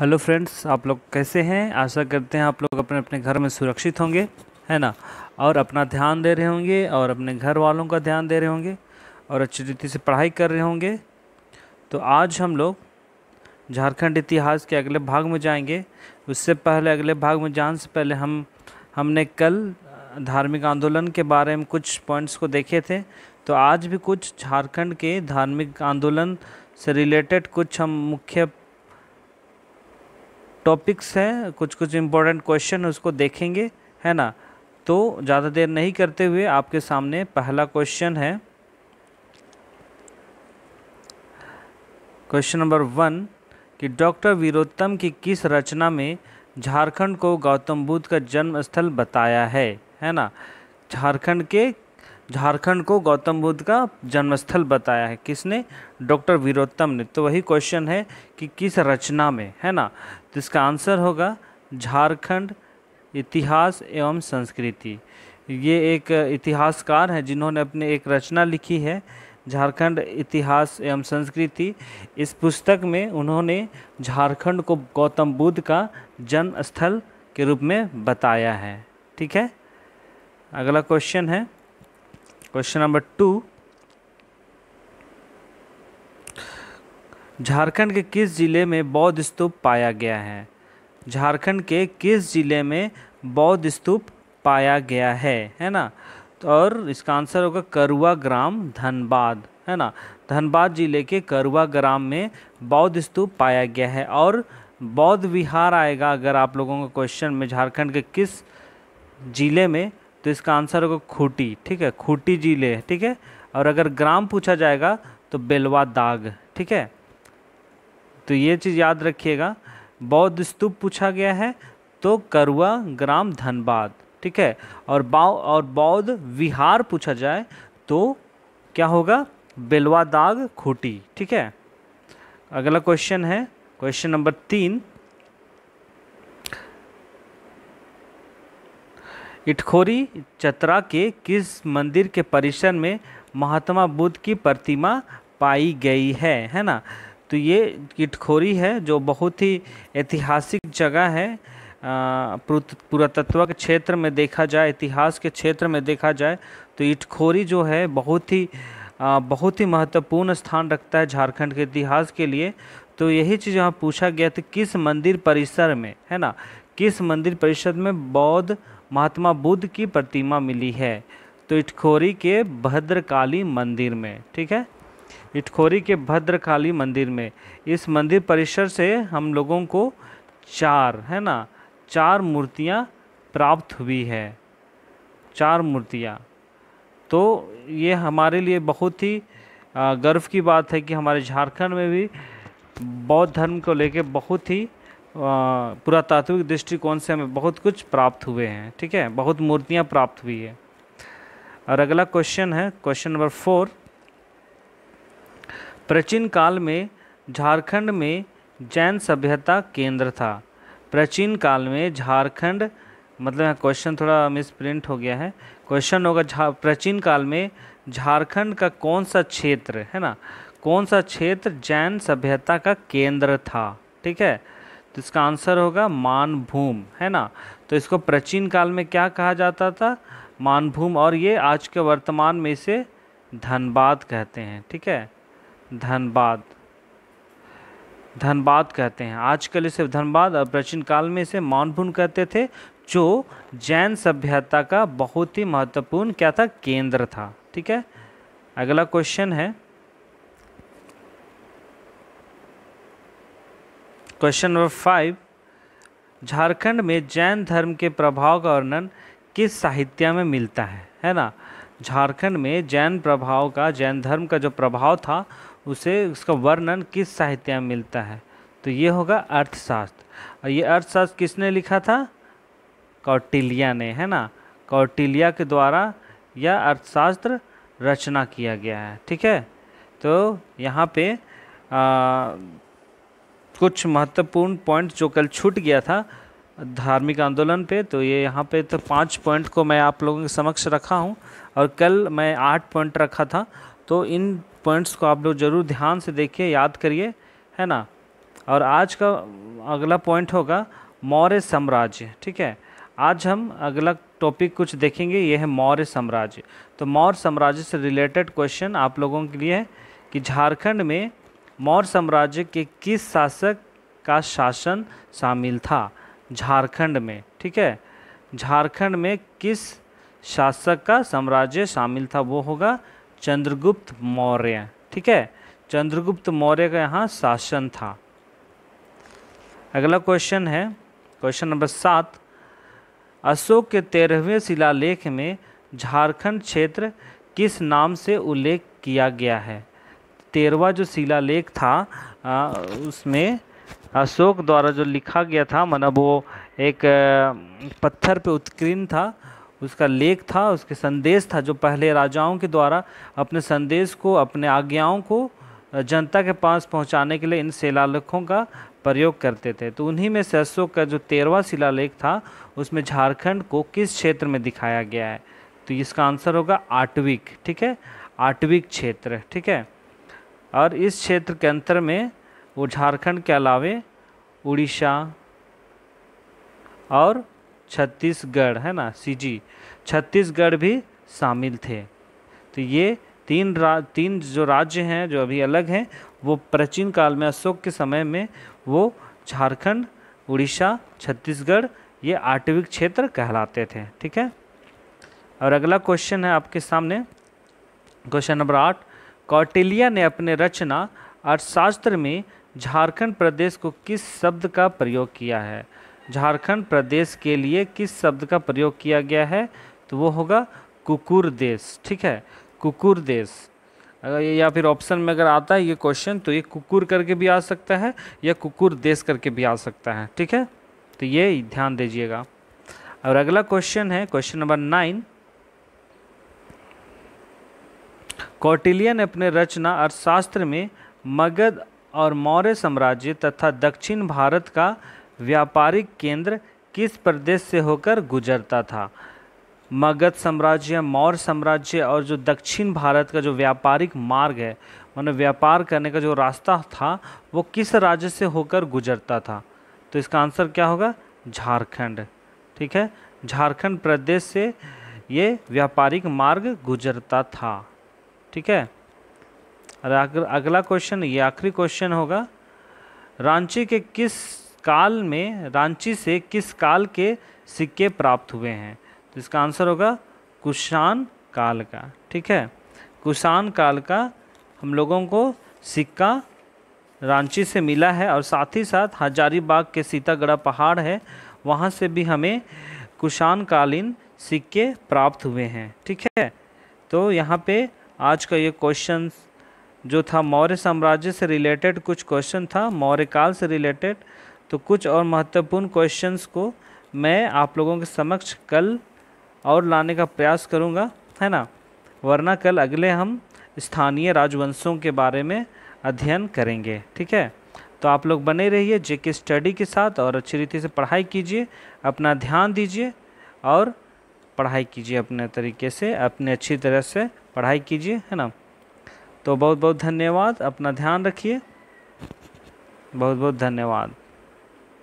hello friends आप लोग कैसे हैं आशा करते हैं आप लोग अपने अपने घर में सुरक्षित होंगे है ना और अपना ध्यान दे रहे होंगे और अपने घर वालों का ध्यान दे रहे होंगे और अच्छी रीति से पढ़ाई कर रहे होंगे तो आज हम लोग झारखंड इतिहास के अगले भाग में जाएंगे उससे पहले अगले भाग में जाने से पहले हम हमने कल धार्मिक आंदोलन के बारे में कुछ पॉइंट्स को देखे थे तो आज भी कुछ झारखंड के धार्मिक आंदोलन से रिलेटेड कुछ हम मुख्य टॉपिक्स हैं कुछ कुछ इम्पोर्टेंट क्वेश्चन उसको देखेंगे है ना तो ज़्यादा देर नहीं करते हुए आपके सामने पहला क्वेश्चन है क्वेश्चन नंबर वन कि डॉक्टर वीरोत्तम की किस रचना में झारखंड को गौतम बुद्ध का जन्म स्थल बताया है है ना झारखंड के झारखंड को गौतम बुद्ध का जन्मस्थल बताया है किसने डॉक्टर वीरोत्तम ने तो वही क्वेश्चन है कि किस रचना में है ना तो इसका आंसर होगा झारखंड इतिहास एवं संस्कृति ये एक इतिहासकार हैं जिन्होंने अपने एक रचना लिखी है झारखंड इतिहास एवं संस्कृति इस पुस्तक में उन्होंने झारखंड को गौतम बुद्ध का जन्म स्थल के रूप में बताया है ठीक है अगला क्वेश्चन है क्वेश्चन नंबर टू झारखंड के किस जिले में बौद्ध स्तूप पाया गया है झारखंड के किस जिले में बौद्ध स्तूप पाया गया है है ना तो और इसका आंसर होगा करुआ ग्राम धनबाद है ना धनबाद जिले के करुआ ग्राम में बौद्ध स्तूप पाया गया है और बौद्ध विहार आएगा अगर आप लोगों का क्वेश्चन में झारखंड के किस जिले में तो इसका आंसर होगा खूटी ठीक है खूटी जिले ठीक है और अगर ग्राम पूछा जाएगा तो बेलवा दाग ठीक है तो ये चीज़ याद रखिएगा बौद्ध स्तूप पूछा गया है तो करुआ ग्राम धनबाद ठीक है और बाव और बौद्ध विहार पूछा जाए तो क्या होगा बेलवा दाग खूटी ठीक है अगला क्वेश्चन है क्वेश्चन नंबर तीन इटखोरी चतरा के किस मंदिर के परिसर में महात्मा बुद्ध की प्रतिमा पाई गई है है ना तो ये इटखोरी है जो बहुत ही ऐतिहासिक जगह है पुरातत्व के क्षेत्र में देखा जाए इतिहास के क्षेत्र में देखा जाए तो इटखोरी जो है बहुत ही आ, बहुत ही महत्वपूर्ण स्थान रखता है झारखंड के इतिहास के लिए तो यही चीज़ यहाँ पूछा गया था किस मंदिर परिसर में है ना किस मंदिर परिसर में बौद्ध महात्मा बुद्ध की प्रतिमा मिली है तो इटखोरी के भद्रकाली मंदिर में ठीक है इटखोरी के भद्रकाली मंदिर में इस मंदिर परिसर से हम लोगों को चार है ना चार मूर्तियाँ प्राप्त हुई है चार मूर्तियाँ तो ये हमारे लिए बहुत ही गर्व की बात है कि हमारे झारखंड में भी बौद्ध धर्म को लेके बहुत ही पुरातात्विक दृष्टिकोण से हमें बहुत कुछ प्राप्त हुए हैं ठीक है बहुत मूर्तियाँ प्राप्त हुई है और अगला क्वेश्चन है क्वेश्चन नंबर फोर प्राचीन काल में झारखंड में जैन सभ्यता केंद्र था प्राचीन काल में झारखंड मतलब क्वेश्चन थोड़ा मिस प्रिंट हो गया है क्वेश्चन होगा प्राचीन काल में झारखंड का कौन सा क्षेत्र है ना कौन सा क्षेत्र जैन सभ्यता का केंद्र था ठीक है तो इसका आंसर होगा मानभूम है ना तो इसको प्राचीन काल में क्या कहा जाता था मानभूम और ये आज के वर्तमान में इसे धनबाद कहते हैं ठीक है धनबाद धनबाद कहते हैं आजकल इसे धनबाद और प्राचीन काल में इसे मानभूम कहते थे जो जैन सभ्यता का बहुत ही महत्वपूर्ण क्या था केंद्र था ठीक है अगला क्वेश्चन है क्वेश्चन नंबर फाइव झारखंड में जैन धर्म के प्रभाव का वर्णन किस साहित्य में मिलता है है ना झारखंड में जैन प्रभाव का जैन धर्म का जो प्रभाव था उसे उसका वर्णन किस साहित्य में मिलता है तो ये होगा अर्थशास्त्र और ये अर्थशास्त्र किसने लिखा था कौटिल्या ने है ना कौटिल्या के द्वारा यह अर्थशास्त्र रचना किया गया है ठीक है तो यहाँ पे आ, कुछ महत्वपूर्ण पॉइंट जो कल छूट गया था धार्मिक आंदोलन पे तो ये यहाँ पे तो पाँच पॉइंट को मैं आप लोगों के समक्ष रखा हूँ और कल मैं आठ पॉइंट रखा था तो इन पॉइंट्स को आप लोग ज़रूर ध्यान से देखिए याद करिए है ना और आज का अगला पॉइंट होगा मौर्य साम्राज्य ठीक है आज हम अगला टॉपिक कुछ देखेंगे ये है मौर्य साम्राज्य तो मौर्य साम्राज्य से रिलेटेड क्वेश्चन आप लोगों के लिए है कि झारखंड में मौर्य साम्राज्य के किस शासक का शासन शामिल था झारखंड में ठीक है झारखंड में किस शासक का साम्राज्य शामिल था वो होगा चंद्रगुप्त मौर्य ठीक है चंद्रगुप्त मौर्य का यहाँ शासन था अगला क्वेश्चन है क्वेश्चन नंबर सात अशोक के तेरहवें शिलालेख में झारखंड क्षेत्र किस नाम से उल्लेख किया गया है तेरवा जो शिला लेख था आ, उसमें अशोक द्वारा जो लिखा गया था मतलब वो एक पत्थर पे उत्कीर्ण था उसका लेख था उसके संदेश था जो पहले राजाओं के द्वारा अपने संदेश को अपने आज्ञाओं को जनता के पास पहुंचाने के लिए इन शिलालेखों का प्रयोग करते थे तो उन्हीं में से अशोक का जो तेरवा शिलालेख था उसमें झारखंड को किस क्षेत्र में दिखाया गया है तो इसका आंसर होगा आटविक ठीक है आटविक क्षेत्र ठीक है और इस क्षेत्र के अंतर में वो झारखंड के अलावे उड़ीसा और छत्तीसगढ़ है ना सीजी छत्तीसगढ़ भी शामिल थे तो ये तीन रा तीन जो राज्य हैं जो अभी अलग हैं वो प्राचीन काल में अशोक के समय में वो झारखंड उड़ीसा छत्तीसगढ़ ये आटविक क्षेत्र कहलाते थे ठीक है और अगला क्वेश्चन है आपके सामने क्वेश्चन नंबर आठ कौटिल्या ने अपने रचना अर्थशास्त्र में झारखंड प्रदेश को किस शब्द का प्रयोग किया है झारखंड प्रदेश के लिए किस शब्द का प्रयोग किया गया है तो वो होगा कुकुर देश ठीक है कुकुर देश अगर या फिर ऑप्शन में अगर आता है ये क्वेश्चन तो ये कुकुर करके भी आ सकता है या कुकुर देश करके भी आ सकता है ठीक है तो ये ध्यान दीजिएगा और अगला क्वेश्चन है क्वेश्चन नंबर नाइन कौटिल्य ने अपने रचना अर्थशास्त्र में मगध और मौर्य साम्राज्य तथा दक्षिण भारत का व्यापारिक केंद्र किस प्रदेश से होकर गुजरता था मगध साम्राज्य मौर्य साम्राज्य और जो दक्षिण भारत का जो व्यापारिक मार्ग है मतलब व्यापार करने का जो रास्ता था वो किस राज्य से होकर गुजरता था तो इसका आंसर क्या होगा झारखंड ठीक है झारखंड प्रदेश से ये व्यापारिक मार्ग गुजरता था ठीक है और अगला क्वेश्चन ये आखिरी क्वेश्चन होगा रांची के किस काल में रांची से किस काल के सिक्के प्राप्त हुए हैं तो इसका आंसर होगा कुषाण काल का ठीक है कुषाण काल का हम लोगों को सिक्का रांची से मिला है और साथ ही साथ हजारीबाग के सीतागढ़ा पहाड़ है वहाँ से भी हमें कुषाण कालीन सिक्के प्राप्त हुए हैं ठीक है तो यहाँ पे आज का ये क्वेश्चन जो था मौर्य साम्राज्य से रिलेटेड कुछ क्वेश्चन था मौर्य काल से रिलेटेड तो कुछ और महत्वपूर्ण क्वेश्चंस को मैं आप लोगों के समक्ष कल और लाने का प्रयास करूँगा है ना वरना कल अगले हम स्थानीय राजवंशों के बारे में अध्ययन करेंगे ठीक है तो आप लोग बने रहिए जे के स्टडी के साथ और अच्छी रीति से पढ़ाई कीजिए अपना ध्यान दीजिए और पढ़ाई कीजिए अपने तरीके से अपने अच्छी तरह से पढ़ाई कीजिए है ना तो बहुत बहुत धन्यवाद अपना ध्यान रखिए बहुत बहुत धन्यवाद